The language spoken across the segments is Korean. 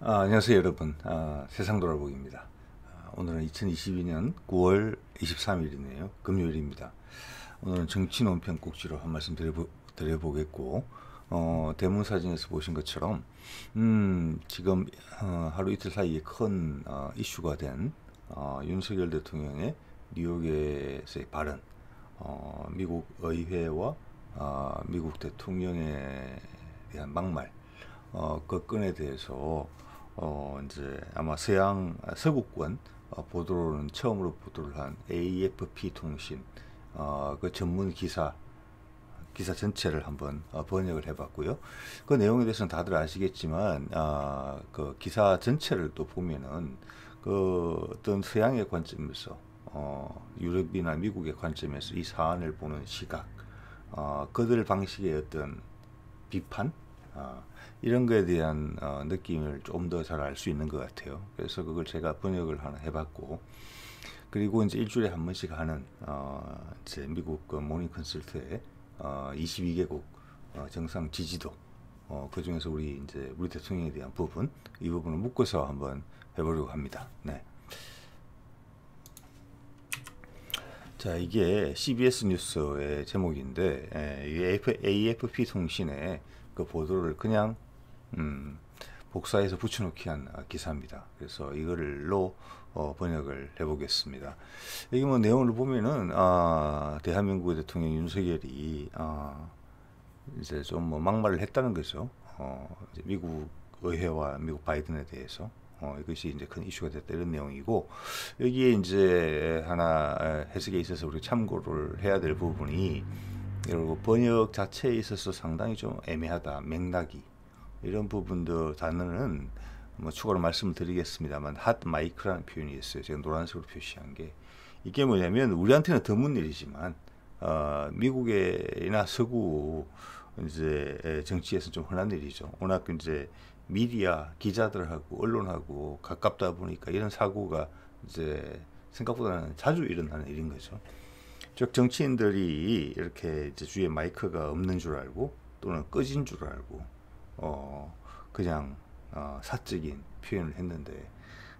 아, 안녕하세요 여러분 아, 세상 돌아보기입니다 아, 오늘은 2022년 9월 23일이네요 금요일입니다 오늘은 정치 논평 꼭지로 한 말씀 드려보, 드려보겠고 어, 대문 사진에서 보신 것처럼 음, 지금 어, 하루 이틀 사이에 큰 어, 이슈가 된 어, 윤석열 대통령의 뉴욕에서의 발언 어, 미국 의회와 어, 미국 대통령에 대한 막말 어, 그 건에 대해서 어, 이제 아마 서양 서구권 어, 보도로는 처음으로 보도를 한 AFP 통신 어, 그 전문 기사 기사 전체를 한번 어, 번역을 해봤고요. 그 내용에 대해서는 다들 아시겠지만 아 그 기사 전체를 또 보면은 그 어떤 서양의 관점에서 어, 유럽이나 미국의 관점에서 이 사안을 보는 시각, 어, 그들 방식의 어떤 비판 어, 이런 거에 대한 어, 느낌을 좀 더 잘 알 수 있는 것 같아요. 그래서 그걸 제가 번역을 하나 해봤고 그리고 이제 일주일에 한 번씩 하는 어, 제 미국 그 모닝 컨설트의 어, 22개국 어, 정상 지지도 어, 그 중에서 우리 이제 우리 대통령에 대한 부분 이 부분을 묶어서 한번 해보려고 합니다. 네. 자 이게 CBS 뉴스의 제목인데 예, 에, AFP 통신의 그 보도를 그냥 음, 복사해서 붙여놓기한 아, 기사입니다. 그래서 이거를로 어, 번역을 해보겠습니다. 여기 뭐 내용을 보면은 아, 대한민국의 대통령 윤석열이 아, 이제 좀뭐 막말을 했다는 거죠. 어, 미국 의회와 미국 바이든에 대해서 어, 이것이 이제 큰 이슈가 됐다 이런 내용이고 여기에 이제 하나 아, 해석에 있어서 우리 참고를 해야 될 부분이 그리고 번역 자체에 있어서 상당히 좀 애매하다 맥락이 이런 부분들 단어는 뭐 추가로 말씀드리겠습니다만 을핫 마이크라는 표현이 있어요 제가 노란색으로 표시한 게 이게 뭐냐면 우리한테는 드문 일이지만 어, 미국이나 서구 이제 정치에서 좀 흔한 일이죠 워낙 이제 미디어 기자들하고 언론하고 가깝다 보니까 이런 사고가 이제 생각보다는 자주 일어나는 일인 거죠. 즉 정치인들이 이렇게 주위에 마이크가 없는 줄 알고 또는 꺼진 줄 알고 어 그냥 어 사적인 표현을 했는데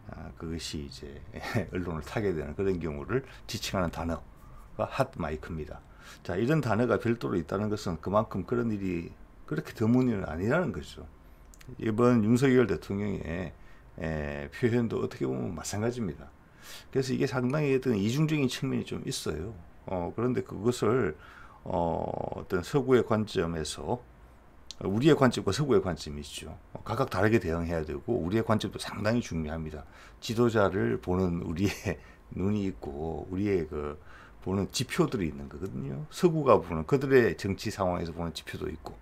아 그것이 이제 언론을 타게 되는 그런 경우를 지칭하는 단어가 핫 마이크입니다. 자 이런 단어가 별도로 있다는 것은 그만큼 그런 일이 그렇게 드문 일은 아니라는 거죠. 이번 윤석열 대통령의 에, 표현도 어떻게 보면 마찬가지입니다. 그래서 이게 상당히 어떤 이중적인 측면이 좀 있어요. 어, 그런데 그것을 어, 어떤 서구의 관점에서 우리의 관점과 서구의 관점이죠. 어, 각각 다르게 대응해야 되고 우리의 관점도 상당히 중요합니다. 지도자를 보는 우리의 눈이 있고 우리의 그 보는 지표들이 있는 거거든요. 서구가 보는 그들의 정치 상황에서 보는 지표도 있고.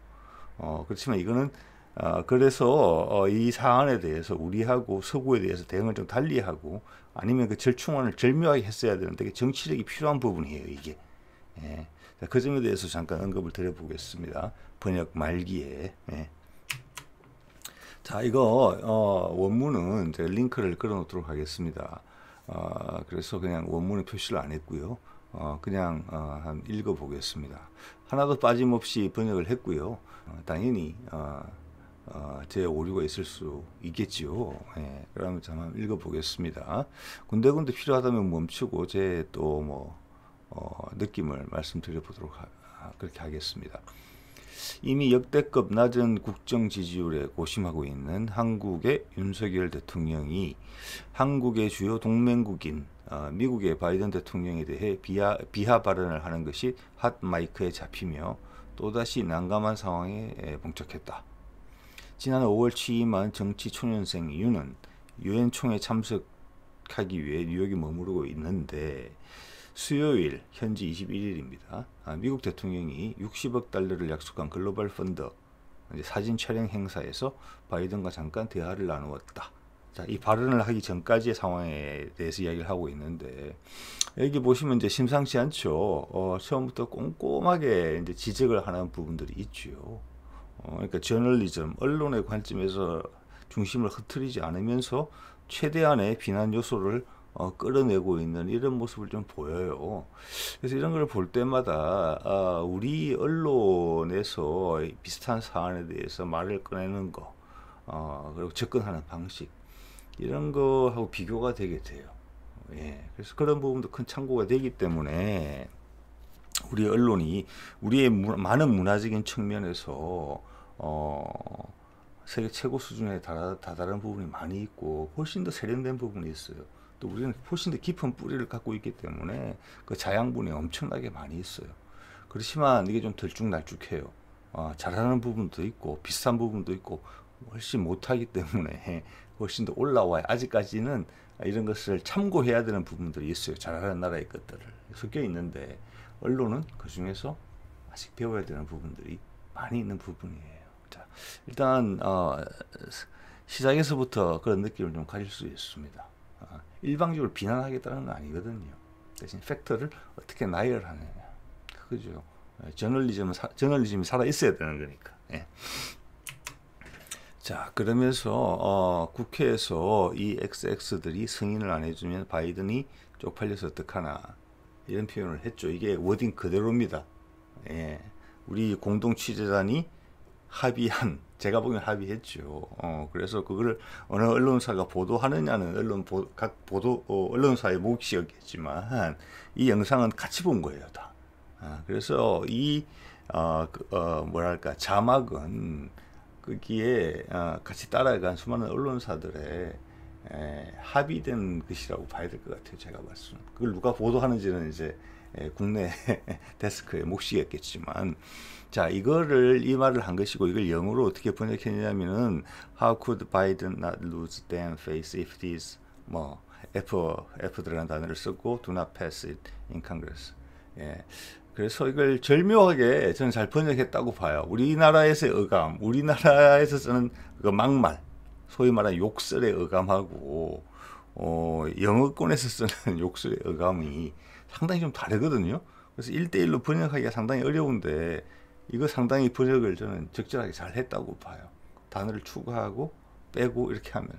어, 그렇지만 이거는 어, 그래서 어, 이 사안에 대해서 우리하고 서구에 대해서 대응을 좀 달리하고 아니면 그 절충안을 절묘하게 했어야 되는데 정치력이 필요한 부분이에요 이게 예. 그 점에 대해서 잠깐 언급을 드려보겠습니다 번역 말기에 예. 자 이거 어, 원문은 제가 링크를 끌어놓도록 하겠습니다 어, 그래서 그냥 원문에 표시를 안 했고요 어, 그냥 어, 한 읽어보겠습니다 하나도 빠짐없이 번역을 했고요 어, 당연히 어, 어, 제 오류가 있을 수 있겠지요. 예, 그러면 잠깐 읽어보겠습니다. 군데군데 필요하다면 멈추고 제 또뭐 어, 느낌을 말씀드려보도록 하, 아, 그렇게 하겠습니다. 이미 역대급 낮은 국정 지지율에 고심하고 있는 한국의 윤석열 대통령이 한국의 주요 동맹국인 어, 미국의 바이든 대통령에 대해 비하, 비하 발언을 하는 것이 핫 마이크에 잡히며 또다시 난감한 상황에 봉착했다. 지난 5월 취임한 정치 초년생 유는 유엔 총회 참석하기 위해 뉴욕에 머무르고 있는데 수요일 현지 21일입니다. 아, 미국 대통령이 60억 달러를 약속한 글로벌 펀드 사진 촬영 행사에서 바이든과 잠깐 대화를 나누었다. 자, 이 발언을 하기 전까지의 상황에 대해서 이야기를 하고 있는데 여기 보시면 이제 심상치 않죠. 어, 처음부터 꼼꼼하게 이제 지적을 하는 부분들이 있죠. 어, 그러니까 저널리즘 언론의 관점에서 중심을 흐트리지 않으면서 최대한의 비난 요소를 어, 끌어내고 있는 이런 모습을 좀 보여요. 그래서 이런 걸 볼 때마다 어, 우리 언론에서 비슷한 사안에 대해서 말을 꺼내는 거 어, 그리고 접근하는 방식 이런 거하고 비교가 되게 돼요. 예, 그래서 그런 부분도 큰 참고가 되기 때문에 우리 언론이 우리의 문, 많은 문화적인 측면에서 어, 세계 최고 수준에 다다른 부분이 많이 있고 훨씬 더 세련된 부분이 있어요. 또 우리는 훨씬 더 깊은 뿌리를 갖고 있기 때문에 그 자양분이 엄청나게 많이 있어요. 그렇지만 이게 좀 들쭉날쭉해요. 아, 잘하는 부분도 있고 비싼 부분도 있고 훨씬 못하기 때문에 훨씬 더 올라와요. 아직까지는 이런 것을 참고해야 되는 부분들이 있어요. 잘하는 나라의 것들을 섞여 있는데 언론은 그 중에서 아직 배워야 되는 부분들이 많이 있는 부분이에요. 자, 일단 어, 시작에서부터 그런 느낌을 좀 가질 수 있습니다. 어, 일방적으로 비난하겠다는 건 아니거든요. 대신 팩터를 어떻게 나열하느냐. 그죠. 예, 저널리즘 저널리즘이 살아 있어야 되는 거니까. 예. 자 그러면서 어, 국회에서 이 XX들이 승인을 안 해주면 바이든이 쪽팔려서 어떡하나 이런 표현을 했죠. 이게 워딩 그대로입니다. 예. 우리 공동 취재단이 합의한 제가 보기엔 합의했죠. 어, 그래서 그거를 어느 언론사가 보도하느냐는 언론 보, 각 보도 어, 언론사의 몫이었겠지만 이 영상은 같이 본 거예요, 다. 아, 그래서 이 어, 그, 어, 뭐랄까 자막은 거기에 어, 같이 따라간 수많은 언론사들의 에, 예, 합의된 것이라고 봐야 될 것 같아요. 제가 봤을 때. 그걸 누가 보도하는지는 이제 에, 예, 국내 데스크의 몫이겠지만 자 이거를 이 말을 한 것이고 이걸 영어로 어떻게 번역했냐면은 How could Biden not lose damn face if these 뭐 F F들라는 단어를 쓰고 do not pass it in Congress 예. 그래서 이걸 절묘하게 저는 잘 번역했다고 봐요. 우리나라에서의 어감, 우리나라에서 쓰는 그 막말, 소위 말하는 욕설의 어감하고 어, 영어권에서 쓰는 욕설의 어감이 상당히 좀 다르거든요. 그래서 1대1로 번역하기가 상당히 어려운데 이거 상당히 번역을 저는 적절하게 잘 했다고 봐요. 단어를 추가하고 빼고 이렇게 하면서.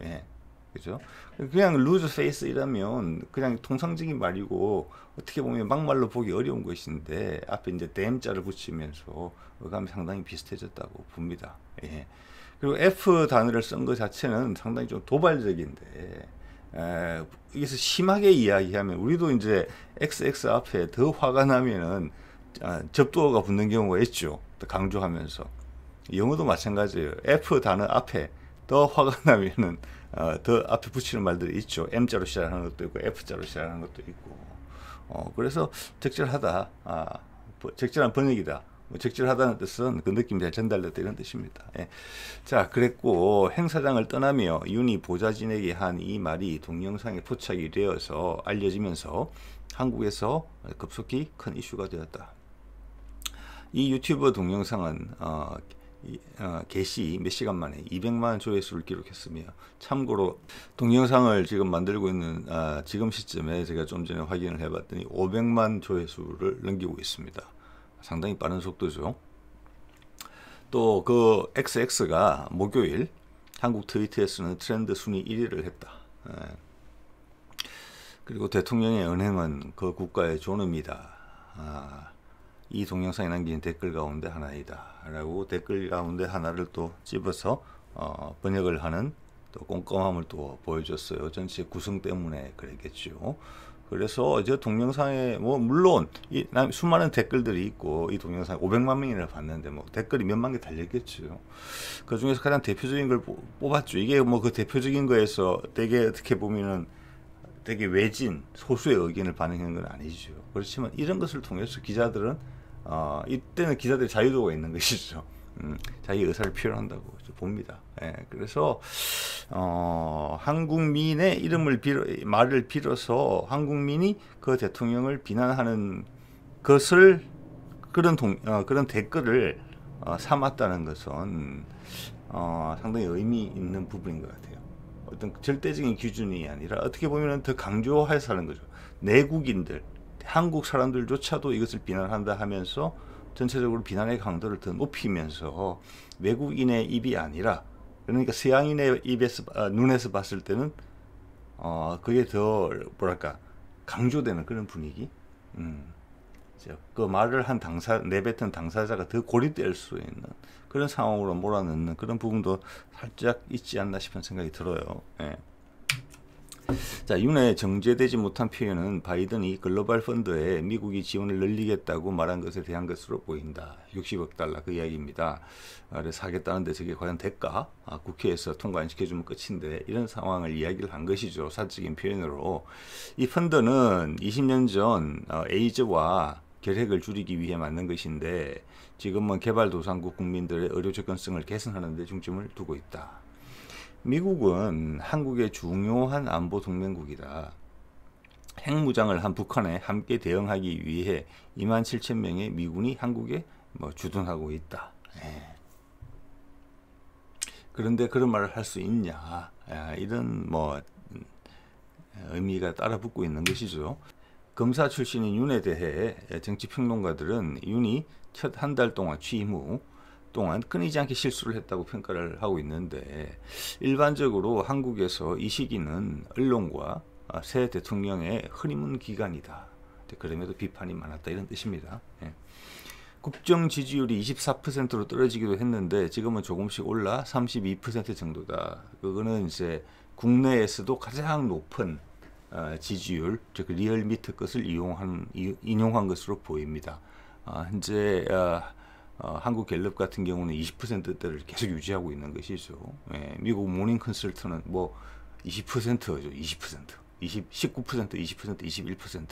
예. 그죠? 그냥 루즈 페이스 이라면 그냥 통상적인 말이고 어떻게 보면 막말로 보기 어려운 것인데 앞에 이제 댐 자를 붙이면서 어감이 상당히 비슷해졌다고 봅니다. 예. 그리고 F 단어를 쓴 것 자체는 상당히 좀 도발적인데 에, 여기서 심하게 이야기하면 우리도 이제 XX 앞에 더 화가 나면은 아, 접두어가 붙는 경우가 있죠. 또 강조하면서 영어도 마찬가지예요. F 단어 앞에 더 화가 나면은 어, 더 앞에 붙이는 말들이 있죠. M자로 시작하는 것도 있고 F자로 시작하는 것도 있고 어, 그래서 적절하다. 아, 뭐, 적절한 번역이다. 적절하다는 뭐 뜻은 그 느낌이 잘 전달됐다 이런 뜻입니다. 예. 자, 그랬고 행사장을 떠나며 윤이 보좌진에게 한 이 말이 동영상에 포착이 되어서 알려지면서 한국에서 급속히 큰 이슈가 되었다. 이 유튜브 동영상은 어, 어, 개시 몇 시간 만에 200만 조회수를 기록했으며 참고로 동영상을 지금 만들고 있는 아, 지금 시점에 제가 좀 전에 확인을 해봤더니 500만 조회수를 넘기고 있습니다. 상당히 빠른 속도죠. 또 그 XX가 목요일 한국 트위터에서는 트렌드 순위 1위를 했다. 예. 그리고 대통령의 은행은 그 국가의 존엄이다. 아, 이 동영상에 남긴 댓글 가운데 하나이다. 라고 댓글 가운데 하나를 또 집어서 어, 번역을 하는 또 꼼꼼함을 또 보여줬어요. 전체 구성 때문에 그랬겠죠. 그래서 저 동영상에 뭐 물론 이 수많은 댓글들이 있고 이 동영상 500만 명이나 봤는데 뭐 댓글이 몇만 개 달렸겠죠. 그 중에서 가장 대표적인 걸 뽑았죠. 이게 뭐 그 대표적인 거에서 되게 어떻게 보면은 되게 외진 소수의 의견을 반영한 건 아니죠. 그렇지만 이런 것을 통해서 기자들은 어, 이때는 기자들의 자유도가 있는 것이죠. 음, 자기 의사를 표현한다고 봅니다. 예, 그래서 어, 한국민의 이름을 빌어, 말을 빌어서 한국민이 그 대통령을 비난하는 것을 그런 동, 어, 그런 댓글을 어, 삼았다는 것은 어, 상당히 의미 있는 부분인 것 같아요. 어떤 절대적인 기준이 아니라 어떻게 보면 더 강조해서 하는 거죠. 내국인들, 한국 사람들조차도 이것을 비난한다 하면서 전체적으로 비난의 강도를 더 높이면서 외국인의 입이 아니라 그러니까 서양인의 입에서 아, 눈에서 봤을 때는 어 그게 더 뭐랄까 강조되는 그런 분위기. 음. 그 말을 한 당사 내뱉은 당사자가 더 고립될 수 있는 그런 상황으로 몰아넣는 그런 부분도 살짝 있지 않나 싶은 생각이 들어요. 예. 자, 윤에 정제되지 못한 표현은 바이든이 글로벌 펀드에 미국이 지원을 늘리겠다고 말한 것에 대한 것으로 보인다. 60억 달러 그 이야기입니다. 아래서겠다는데 저게 과연 될까? 아, 국회에서 통과 안 시켜주면 끝인데 이런 상황을 이야기를 한 것이죠. 사적인 표현으로. 이 펀드는 20년 전 어, 에이즈와 결핵을 줄이기 위해 만든 것인데 지금은 개발도상국 국민들의 의료 접근성을 개선하는 데 중점을 두고 있다. 미국은 한국의 중요한 안보 동맹국이다. 핵무장을 한 북한에 함께 대응하기 위해 2만 7천 명의 미군이 한국에 뭐 주둔하고 있다. 예. 그런데 그런 말을 할 수 있냐 예, 이런 뭐 음, 의미가 따라붙고 있는 것이죠. 검사 출신인 윤에 대해 정치평론가들은 윤이 첫 한 달 동안 취임 후 동안 끊이지 않게 실수를 했다고 평가를 하고 있는데 일반적으로 한국에서 이 시기는 언론과 아, 새 대통령의 흐리문 기간이다. 그럼에도 비판이 많았다 이런 뜻입니다. 예. 국정 지지율이 24%로 떨어지기도 했는데 지금은 조금씩 올라 32% 정도다. 그거는 이제 국내에서도 가장 높은 아, 지지율, 즉 리얼미터 것을 이용한 인용한 것으로 보입니다. 아, 현재 어, 한국 갤럽 같은 경우는 20%대를 계속 유지하고 있는 것이죠. 예, 미국 모닝 컨설트는 뭐 20%죠. 20%. 20, 19%, 20%, 21%.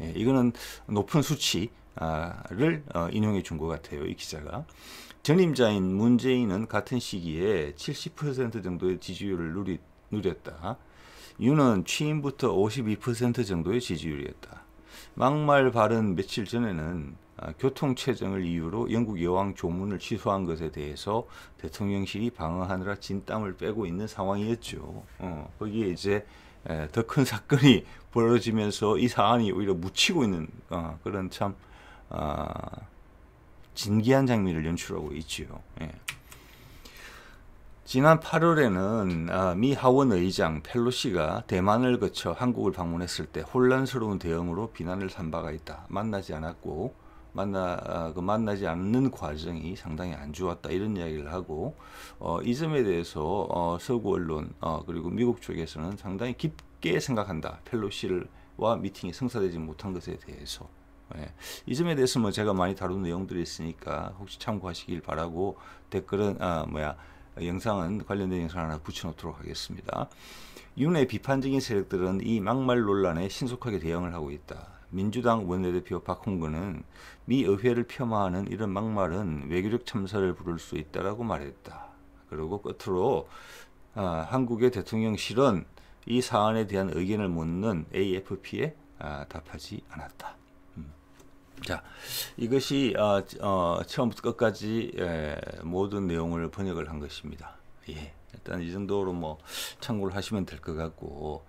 예, 이거는 높은 수치를 어, 인용해 준 것 같아요. 이 기자가. 전임자인 문재인은 같은 시기에 70% 정도의 지지율을 누리, 누렸다. 유는 취임부터 52% 정도의 지지율이었다. 막말 발언 며칠 전에는 아, 교통체증을 이유로 영국 여왕 조문을 취소한 것에 대해서 대통령실이 방어하느라 진땀을 빼고 있는 상황이었죠. 어, 거기에 이제 더 큰 사건이 벌어지면서 이 사안이 오히려 묻히고 있는 어, 그런 참 어, 진기한 장면을 연출하고 있지요. 예. 지난 8월에는 아, 미 하원 의장 펠로시가 대만을 거쳐 한국을 방문했을 때 혼란스러운 대응으로 비난을 산 바가 있다. 만나지 않았고 만나 아, 그 만나지 않는 과정이 상당히 안 좋았다 이런 이야기를 하고 어, 이 점에 대해서 어, 서구 언론 어, 그리고 미국 쪽에서는 상당히 깊게 생각한다. 펠로시와 미팅이 성사되지 못한 것에 대해서 예. 이 점에 대해서 뭐 제가 많이 다룬 내용들이 있으니까 혹시 참고하시길 바라고 댓글은 아 뭐야 영상은 관련된 영상 하나 붙여놓도록 하겠습니다. 윤의 비판적인 세력들은 이 막말 논란에 신속하게 대응을 하고 있다. 민주당 원내대표 박홍근은 미 의회를 폄하하는 이런 막말은 외교적 참사를 부를 수 있다라고 말했다. 그리고 끝으로 아, 한국의 대통령실은 이 사안에 대한 의견을 묻는 AFP에 아, 답하지 않았다. 자, 이것이 어, 어, 처음부터 끝까지 예, 모든 내용을 번역을 한 것입니다. 예, 일단 이 정도로 뭐 참고를 하시면 될 것 같고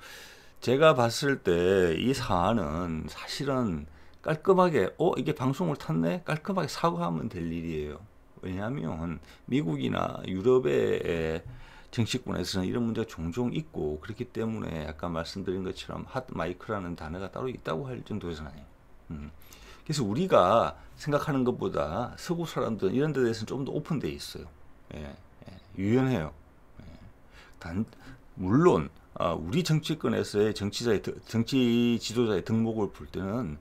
제가 봤을 때 이 사안은 사실은 깔끔하게 어 이게 방송을 탔네 깔끔하게 사과하면 될 일이에요. 왜냐하면 미국이나 유럽의 정치권에서는 이런 문제가 종종 있고 그렇기 때문에 아까 말씀드린 것처럼 핫 마이크라는 단어가 따로 있다고 할 정도에서는 아니에요. 음. 그래서 우리가 생각하는 것보다 서구 사람들 이런 데 대해서는 좀 더 오픈돼 있어요. 예, 예, 유연해요. 예. 단 물론 아, 우리 정치권에서의 정치자의 정치 지도자의 덕목을 볼 때는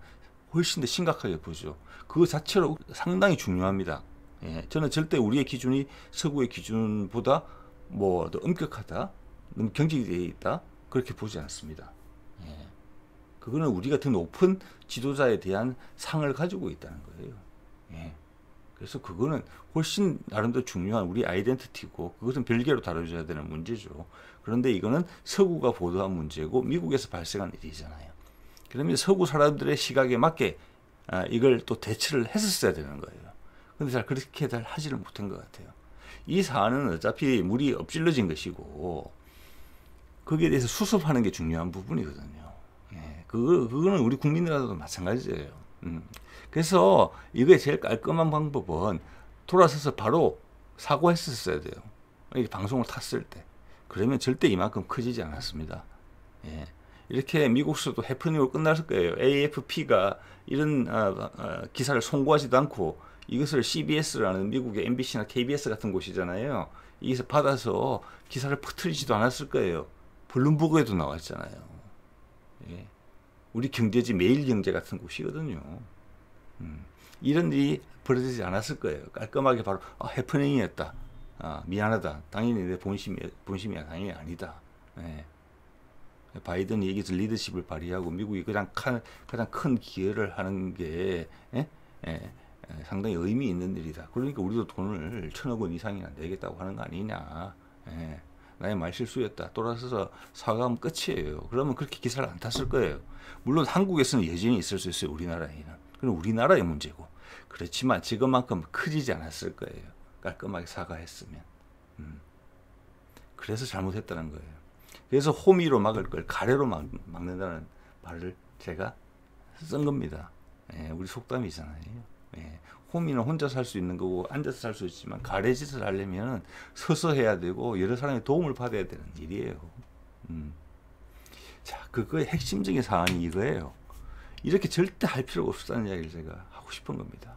훨씬 더 심각하게 보죠. 그 자체로 상당히 중요합니다. 예, 저는 절대 우리의 기준이 서구의 기준보다 뭐 더 엄격하다, 너무 경직되어 있다 그렇게 보지 않습니다. 그거는 우리 같은 높은 지도자에 대한 상을 가지고 있다는 거예요. 예. 그래서 그거는 훨씬 나름대로 중요한 우리 아이덴티티고 그것은 별개로 다뤄줘야 되는 문제죠. 그런데 이거는 서구가 보도한 문제고 미국에서 발생한 일이잖아요. 그러면 서구 사람들의 시각에 맞게 아, 이걸 또 대처를 했었어야 되는 거예요. 근데 잘 그렇게 잘 하지를 못한 것 같아요. 이 사안은 어차피 물이 엎질러진 것이고 거기에 대해서 수습하는 게 중요한 부분이거든요. 그, 그거는 우리 국민이라도 마찬가지예요. 음. 그래서 이게 제일 깔끔한 방법은 돌아서서 바로 사과했었어야 돼요. 이 방송을 탔을 때. 그러면 절대 이만큼 커지지 않았습니다. 예. 이렇게 미국에도 해프닝으로 끝났을 거예요. AFP가 이런 아, 아, 아 기사를 송고하지도 않고 이것을 CBS라는 미국의 MBC나 KBS 같은 곳이잖아요. 이기서 받아서 기사를 퍼뜨리지도 않았을 거예요. 블룸버그에도 나왔잖아요. 예. 우리 경제지 매일경제 같은 곳이거든요. 음, 이런 일이 벌어지지 않았을 거예요. 깔끔하게 바로 아, 해프닝이었다. 아, 미안하다. 당연히 내 본심이, 본심이야. 당연히 아니다. 예. 바이든이 여기서 리더십을 발휘하고 미국이 가장, 큰, 가장 큰 기여를 하는 게 예? 예, 상당히 의미 있는 일이다. 그러니까 우리도 돈을 천억 원 이상이나 내겠다고 하는 거 아니냐. 예. 나의 말실수였다. 돌아서서 사과하면 끝이에요. 그러면 그렇게 기사를 안 탔을 거예요. 물론 한국에서는 여전히 있을 수 있어요. 우리나라에는. 그건 우리나라의 문제고. 그렇지만 지금만큼 크지지 않았을 거예요. 깔끔하게 사과했으면. 음. 그래서 잘못했다는 거예요. 그래서 호미로 막을 걸 가래로 막, 막는다는 말을 제가 쓴 겁니다. 예, 우리 속담이잖아요. 예. 호미는 혼자 살 수 있는 거고 앉아서 살 수 있지만 가래짓을 하려면 서서 해야 되고 여러 사람의 도움을 받아야 되는 일이에요. 음. 자, 그거의 핵심적인 사안이 이거예요. 이렇게 절대 할 필요가 없었다는 이야기를 제가 하고 싶은 겁니다.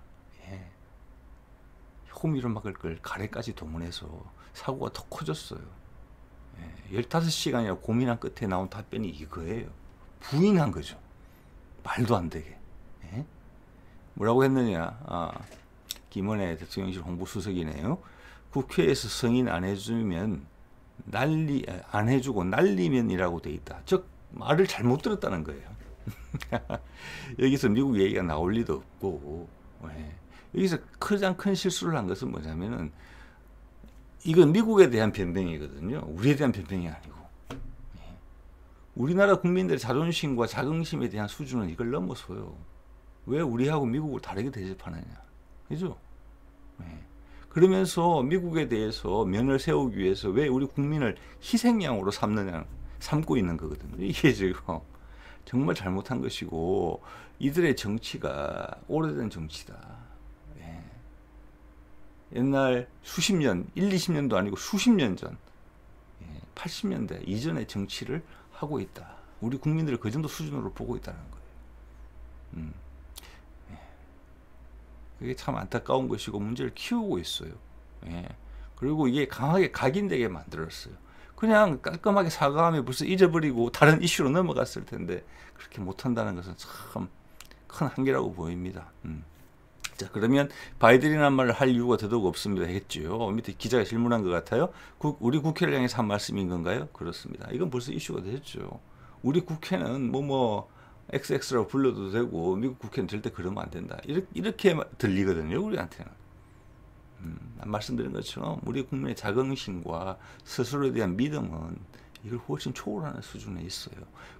예. 호미로 막을 걸 가래까지 동원해서 사고가 더 커졌어요. 예. 15시간이나 고민한 끝에 나온 답변이 이거예요. 부인한 거죠. 말도 안 되게. 뭐라고 했느냐. 아, 김은혜 대통령실 홍보수석이네요. 국회에서 승인 안 해주면 난리 아, 안 해주고 날리면이라고 돼 있다. 즉 말을 잘못 들었다는 거예요. 여기서 미국 얘기가 나올 리도 없고 네. 여기서 가장 큰 실수를 한 것은 뭐냐면은 이건 미국에 대한 변명이거든요. 우리에 대한 변명이 아니고 예. 우리나라 국민들의 자존심과 자긍심에 대한 수준은 이걸 넘어서요. 왜 우리하고 미국을 다르게 대접하느냐. 그죠? 네. 그러면서 미국에 대해서 면을 세우기 위해서 왜 우리 국민을 희생양으로 삼느냐, 삼고 있는 거거든요. 이게 지금 정말 잘못한 것이고, 이들의 정치가 오래된 정치다. 네. 옛날 수십 년, 1, 20년도 아니고 수십 년 전, 80년대 이전의 정치를 하고 있다. 우리 국민들을 그 정도 수준으로 보고 있다는 거예요. 음. 그게 참 안타까운 것이고 문제를 키우고 있어요. 예. 그리고 이게 강하게 각인되게 만들었어요. 그냥 깔끔하게 사과하며 벌써 잊어버리고 다른 이슈로 넘어갔을 텐데 그렇게 못한다는 것은 참 큰 한계라고 보입니다. 음. 자 그러면 바이든이란 말을 할 이유가 더더욱 없습니다 했죠 밑에 기자가 질문한 것 같아요 국, 우리 국회를 향해서 한 말씀인 건가요 그렇습니다 이건 벌써 이슈가 됐죠 우리 국회는 뭐뭐 뭐, 뭐 XX라고 불러도 되고 미국 국회는 절대 그러면 안 된다. 이렇게, 이렇게 들리거든요. 우리한테는. 음, 말씀드린 것처럼 우리 국민의 자긍심과 스스로에 대한 믿음은 이걸 훨씬 초월하는 수준에 있어요.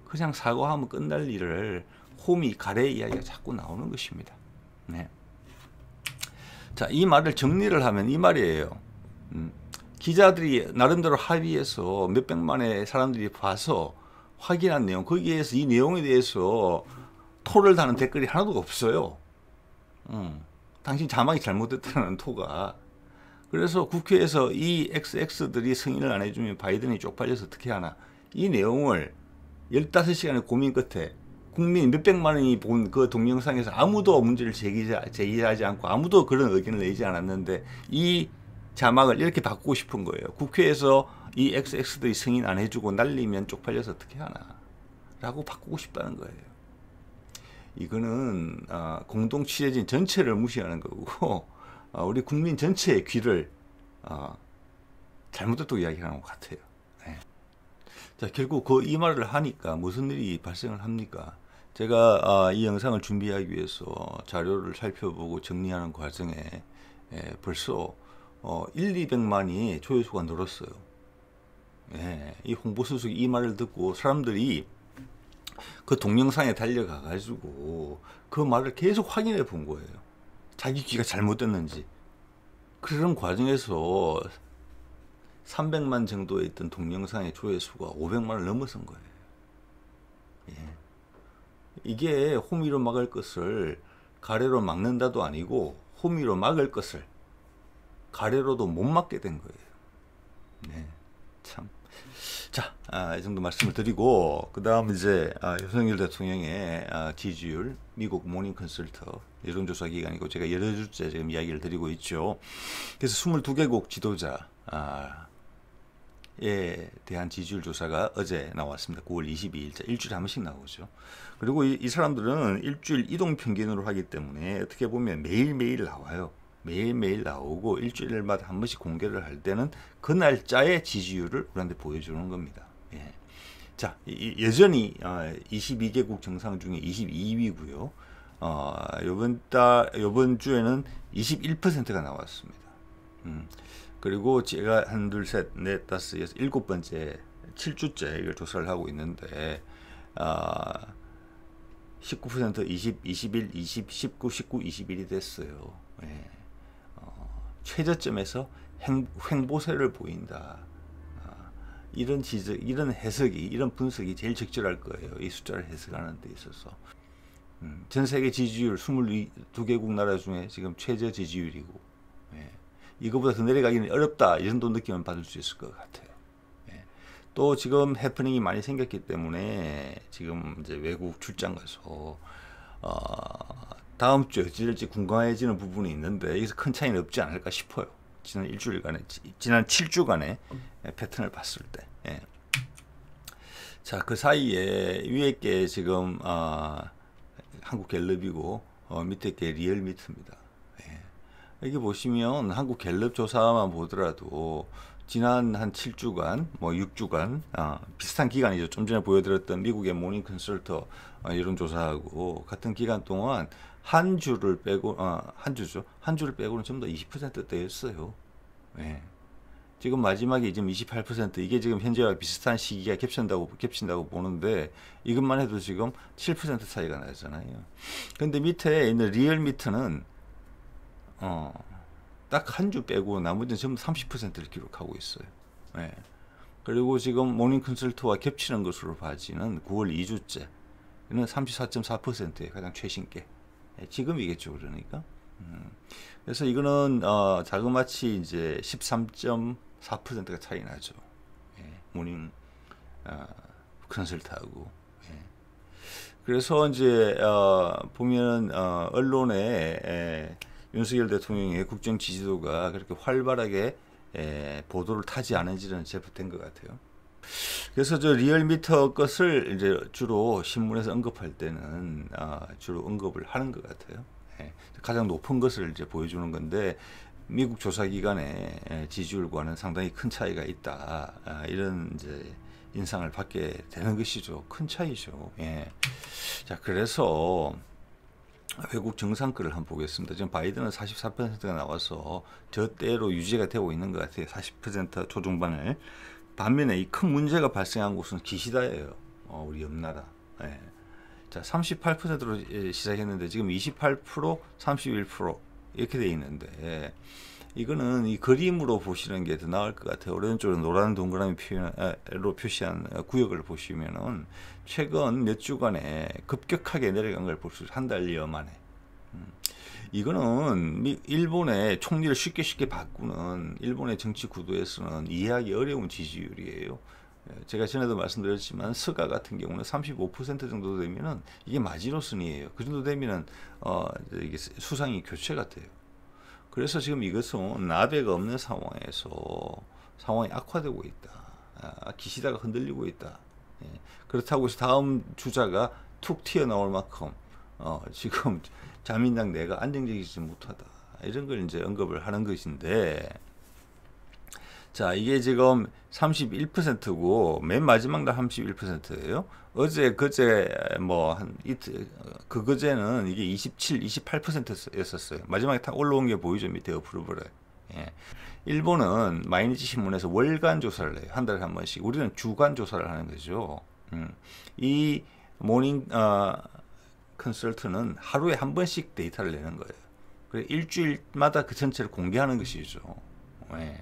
그냥 사과하면 끝날 일을 호미 가래 이야기가 자꾸 나오는 것입니다. 네. 자, 이 말을 정리를 하면 이 말이에요. 음, 기자들이 나름대로 합의해서 몇백만의 사람들이 봐서 확인한 내용 거기에서 이 내용에 대해서 토를 다는 댓글이 하나도 없어요. 음, 당신 자막이 잘못됐다는 토가 그래서 국회에서 이 XX들이 승인을 안 해주면 바이든이 쪽팔려서 어떻게 하나 이 내용을 15시간의 고민 끝에 국민 몇백만 원이 본 그 동영상에서 아무도 문제를 제기하지 않고 아무도 그런 의견을 내지 않았는데 이 자막을 이렇게 바꾸고 싶은 거예요. 국회에서 이 XX들이 승인 안 해주고 날리면 쪽팔려서 어떻게 하나 라고 바꾸고 싶다는 거예요 이거는 어, 공동 취재진 전체를 무시하는 거고 어, 우리 국민 전체의 귀를 어, 아, 잘못됐다고 이야기하는 것 같아요 네. 자 결국 그 이 말을 하니까 무슨 일이 발생을 합니까 제가 아, 이 영상을 준비하기 위해서 자료를 살펴보고 정리하는 과정에 예, 벌써 어, 1, 200만이 조회수가 늘었어요 예, 이 홍보 수석이 이 말을 듣고 사람들이 그 동영상에 달려가 가지고 그 말을 계속 확인해 본 거예요. 자기 귀가 잘못됐는지. 그런 과정에서 300만 정도에 있던 동영상의 조회수가 500만을 넘어선 거예요. 예. 이게 호미로 막을 것을 가래로 막는다도 아니고 호미로 막을 것을 가래로도 못 막게 된 거예요. 네, 참 자, 아, 이 정도 말씀을 드리고 그 다음 이제 아, 윤석열 대통령의 아, 지지율 미국 모닝 컨설트 여론조사 기간이고 제가 여러 주째 지금 이야기를 드리고 있죠. 그래서 22개국 지도자에 아, 대한 지지율 조사가 어제 나왔습니다. 9월 22일자 일주일에 한 번씩 나오죠. 그리고 이, 이 사람들은 일주일 이동 평균으로 하기 때문에 어떻게 보면 매일매일 나와요. 매일매일 나오고 일주일마다 한 번씩 공개를 할 때는 그 날짜의 지지율을 우리한테 보여주는 겁니다. 예. 자, 여전히 22개국 아, 정상 중에 22위고요. 어, 요번 달, 요번 주에는 21%가 나왔습니다. 음, 그리고 제가 한, 둘, 셋, 넷, 다섯, 여섯, 일곱 번째, 7주째 이걸 조사를 하고 있는데, 아, 19%, 20, 21, 20, 19, 19, 21이 됐어요. 예. 최저점에서 횡, 횡보세를 보인다. 아, 이런 지적, 이런 해석이, 이런 분석이 제일 적절할 거예요. 이 숫자를 해석하는 데 있어서. 음, 전 세계 지지율 22개국 나라 중에 지금 최저 지지율이고, 예. 이거보다 더 내려가기는 어렵다. 이 정도 느낌은 받을 수 있을 것 같아요. 예. 또 지금 해프닝이 많이 생겼기 때문에 지금 이제 외국 출장 가서 어, 다음 주에 어찌 될지 궁금해지는 부분이 있는데 여기서 큰 차이는 없지 않을까 싶어요. 지난 일주일간에 지난 7주간의 예, 패턴을 봤을 때. 예. 자, 그 사이에 위에 게 지금 어, 한국 갤럽이고 어, 밑에 게 리얼미트입니다. 예. 여기 보시면 한국 갤럽 조사만 보더라도 지난 한 7주간, 뭐 6주간 아, 비슷한 기간이죠. 좀 전에 보여드렸던 미국의 모닝 컨설터 아, 이런 조사하고 같은 기간 동안 한 주를 빼고 아, 한 주죠. 한 주를 빼고는 전부 다 20%대였어요. 예. 지금 마지막에 지금 28% 이게 지금 현재와 비슷한 시기가 겹친다고 겹친다고 보는데 이것만 해도 지금 7% 차이가 나잖아요. 근데 밑에 있는 리얼미터는 어, 딱 한 주 빼고 나머지는 전부 30%를 기록하고 있어요. 예. 그리고 지금 모닝 컨설트와 겹치는 것으로 봐지는 9월 2주째. 는 34.4%에 가장 최신께 예, 지금이겠죠 그러니까 음. 그래서 이거는 어, 자그마치 이제 13.4%가 차이 나죠 예. 모닝 어, 컨설트하고 예. 그래서 이제 어, 보면 어, 언론에 에, 예, 윤석열 대통령의 국정 지지도가 그렇게 활발하게 에, 예, 보도를 타지 않은지는 제법된것 같아요. 그래서 저 리얼미터 것을 이제 주로 신문에서 언급할 때는 아, 주로 언급을 하는 것 같아요. 예. 가장 높은 것을 이제 보여주는 건데 미국 조사 기관의 예, 지지율과는 상당히 큰 차이가 있다. 아, 이런 이제 인상을 받게 되는 것이죠. 큰 차이죠. 예. 자, 그래서 외국 정상권을 한번 보겠습니다. 지금 바이든은 44%가 나와서 저대로 유지가 되고 있는 것 같아요. 40% 초중반을. 반면에 이 큰 문제가 발생한 곳은 기시다예요. 어, 우리 옆나라. 예. 자, 38%로 시작했는데 지금 28%, 31% 이렇게 돼 있는데 예. 이거는 이 그림으로 보시는 게 더 나을 것 같아요. 오른쪽으로 노란 동그라미 표현로 표시한 구역을 보시면은 최근 몇 주간에 급격하게 내려간 걸 볼 수 한 달여 만에. 이거는 일본의 총리를 쉽게 쉽게 바꾸는 일본의 정치 구도에서는 이해하기 어려운 지지율이에요. 예, 제가 전에도 말씀드렸지만 스가 같은 경우는 35% 정도 되면은 이게 마지노선이에요. 그 정도 되면은 어 이게 수상이 교체가 돼요. 그래서 지금 이것은 나베가 없는 상황에서 상황이 악화되고 있다. 아, 기시다가 흔들리고 있다. 예. 그렇다고 해서 다음 주자가 툭 튀어나올 만큼 어, 지금 자민당 내가 안정적이지 못하다. 이런 걸 이제 언급을 하는 것인데 자 이게 지금 31%고 맨 마지막 날 31%예요. 어제 그제 뭐 한 이틀 그거제는 이게 27, 28%였었어요. 마지막에 탁 올라온 게 보이죠 밑에 어프로브를. 예. 일본은 마이니치 신문에서 월간 조사를 해요. 한 달에 한 번씩. 우리는 주간 조사를 하는 거죠. 음. 이 모닝 어, 컨설트는 하루에 한 번씩 데이터를 내는 거예요. 그래 일주일마다 그 전체를 공개하는 것이죠. 네.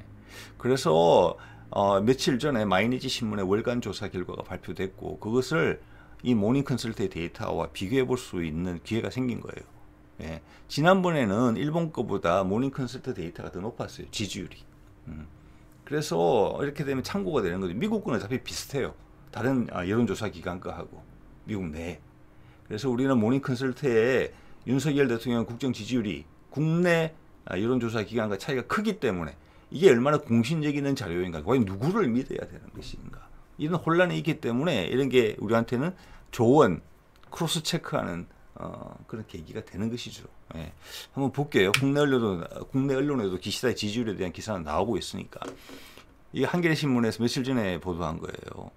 그래서 어, 며칠 전에 마이니지 신문의 월간 조사 결과가 발표됐고 그것을 이 모닝 컨설트의 데이터와 비교해 볼 수 있는 기회가 생긴 거예요. 예. 지난번에는 일본 거보다 모닝 컨설트 데이터가 더 높았어요. 지지율이. 음. 그래서 이렇게 되면 참고가 되는 거죠. 미국 거 어차피 비슷해요. 다른 아, 여론조사 기관 거하고 미국 내 그래서 우리는 모닝 컨설트에 윤석열 대통령 국정 지지율이 국내 아, 여론조사 기관과 차이가 크기 때문에 이게 얼마나 공신력 있는 자료인가, 과연 누구를 믿어야 되는 것인가. 이런 혼란이 있기 때문에 이런 게 우리한테는 조언, 크로스 체크하는 어, 그런 계기가 되는 것이죠. 예. 한번 볼게요. 국내 언론도 에 국내 언론에도 기시다의 지지율에 대한 기사는 나오고 있으니까 이 한겨레 신문에서 며칠 전에 보도한 거예요.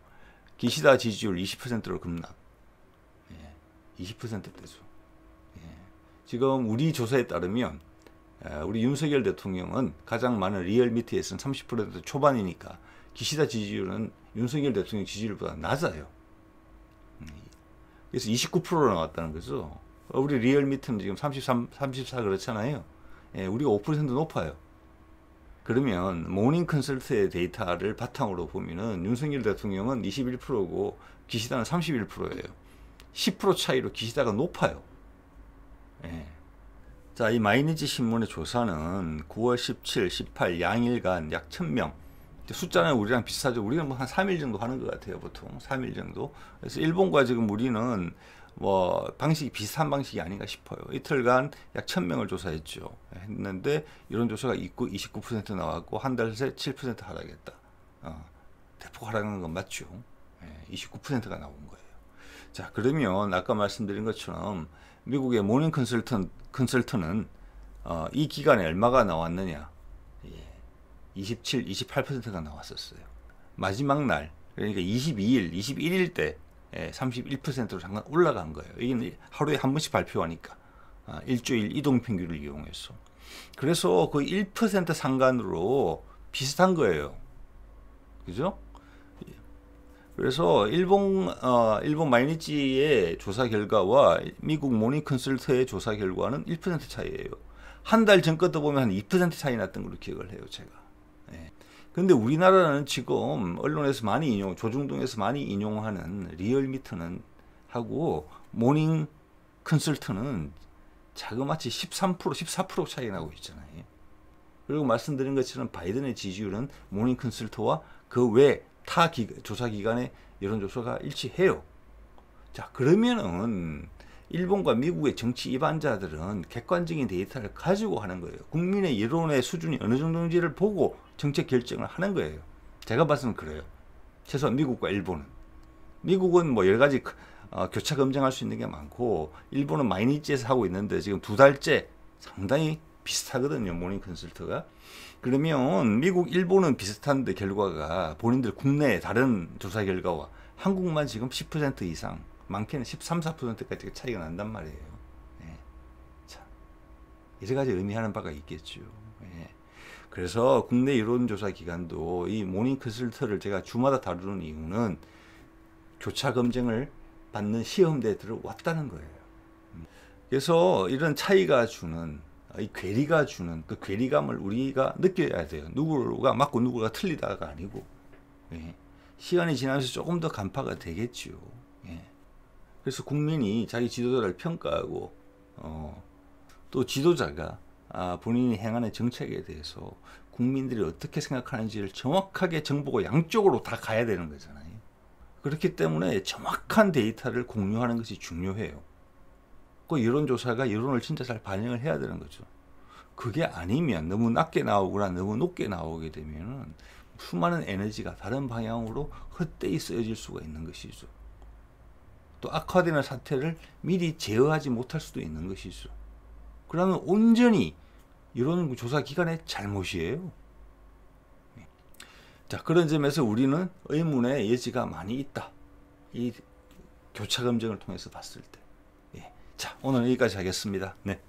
기시다 지지율 20%로 급락. 20%대죠. 예. 지금 우리 조사에 따르면 우리 윤석열 대통령은 가장 많은 리얼미터에서는 30% 초반이니까 기시다 지지율은 윤석열 대통령 지지율보다 낮아요. 음. 그래서 29%로 나왔다는 거죠. 어, 우리 리얼미터는 지금 33, 34 그렇잖아요. 예, 우리가 5% 높아요. 그러면 모닝 컨설트의 데이터를 바탕으로 보면은 윤석열 대통령은 21%고 기시다는 31%예요. 10% 차이로 기시다가 높아요. 예. 자, 이 마이니지 신문의 조사는 9월 17, 18 양일간 약 1000명. 숫자는 우리랑 비슷하죠. 우리는 뭐 한 3일 정도 하는 것 같아요, 보통. 3일 정도. 그래서 일본과 지금 우리는 뭐 방식이 비슷한 방식이 아닌가 싶어요. 이틀간 약 1000명을 조사했죠. 했는데 이런 조사가 있고 29% 나왔고 한 달 새 7% 하락했다. 어, 대폭 하락한 건 맞죠. 29%가 예, 나온 거예요. 자, 그러면 아까 말씀드린 것처럼 미국의 모닝 컨설턴, 컨설턴은 어, 이 기간에 얼마가 나왔느냐? 예, 27, 28%가 나왔었어요. 마지막 날, 그러니까 22일, 21일 때 예, 31%로 잠깐 올라간 거예요. 이게 하루에 한 번씩 발표하니까. 아, 일주일 이동 평균을 이용해서. 그래서 그 1% 상관으로 비슷한 거예요. 그죠? 그래서 일본 어, 일본 마이니지의 조사 결과와 미국 모닝 컨설트의 조사 결과는 1% 차이예요. 한 달 전 것도 보면 한 2% 차이 났던 걸로 기억을 해요, 제가. 예. 근데 우리나라는 지금 언론에서 많이 인용, 조중동에서 많이 인용하는 리얼미터는 하고 모닝 컨설트는 자그마치 13% 14% 차이 나고 있잖아요. 그리고 말씀드린 것처럼 바이든의 지지율은 모닝 컨설트와 그외 타 기, 조사 기관의 여론조사가 일치해요. 자 그러면은 일본과 미국의 정치 입안자들은 객관적인 데이터를 가지고 하는 거예요. 국민의 여론의 수준이 어느 정도인지를 보고 정책 결정을 하는 거예요. 제가 봤을 때 그래요. 최소한 미국과 일본은. 미국은 뭐 여러 가지 그, 어, 교차 검증할 수 있는 게 많고 일본은 마이니지에서 하고 있는데 지금 두 달째 상당히 비슷하거든요. 모닝 컨설트가. 그러면 미국, 일본은 비슷한데 결과가 본인들 국내 에 다른 조사 결과와 한국만 지금 10% 이상 많게는 13, 1 4%까지 차이가 난단 말이에요. 예. 자, 여러 가지 의미하는 바가 있겠죠. 예. 그래서 국내 여론조사 기관도 이 모닝 컨설트를 제가 주마다 다루는 이유는 교차 검증을 받는 시험대 들어왔다는 거예요. 음. 그래서 이런 차이가 주는 이 괴리가 주는 그 괴리감을 우리가 느껴야 돼요. 누구가 맞고 누구가 틀리다가 아니고 예. 시간이 지나면서 조금 더 간파가 되겠지 예. 그래서 국민이 자기 지도자를 평가하고 어, 또 지도자가 아, 본인이 행하는 정책에 대해서 국민들이 어떻게 생각하는지를 정확하게 정보가 양쪽으로 다 가야 되는 거잖아요. 그렇기 때문에 정확한 데이터를 공유하는 것이 중요해요. 그 여론조사가 여론을 진짜 잘 반영을 해야 되는 거죠. 그게 아니면 너무 낮게 나오거나 너무 높게 나오게 되면은 수많은 에너지가 다른 방향으로 헛되이 쓰여질 수가 있는 것이죠. 또 악화되는 사태를 미리 제어하지 못할 수도 있는 것이죠. 그러면 온전히 이런 조사 기관의 잘못이에요. 자 그런 점에서 우리는 의문의 여지가 많이 있다. 이 교차 검증을 통해서 봤을 때. 자, 오늘 여기까지 하겠습니다. 네.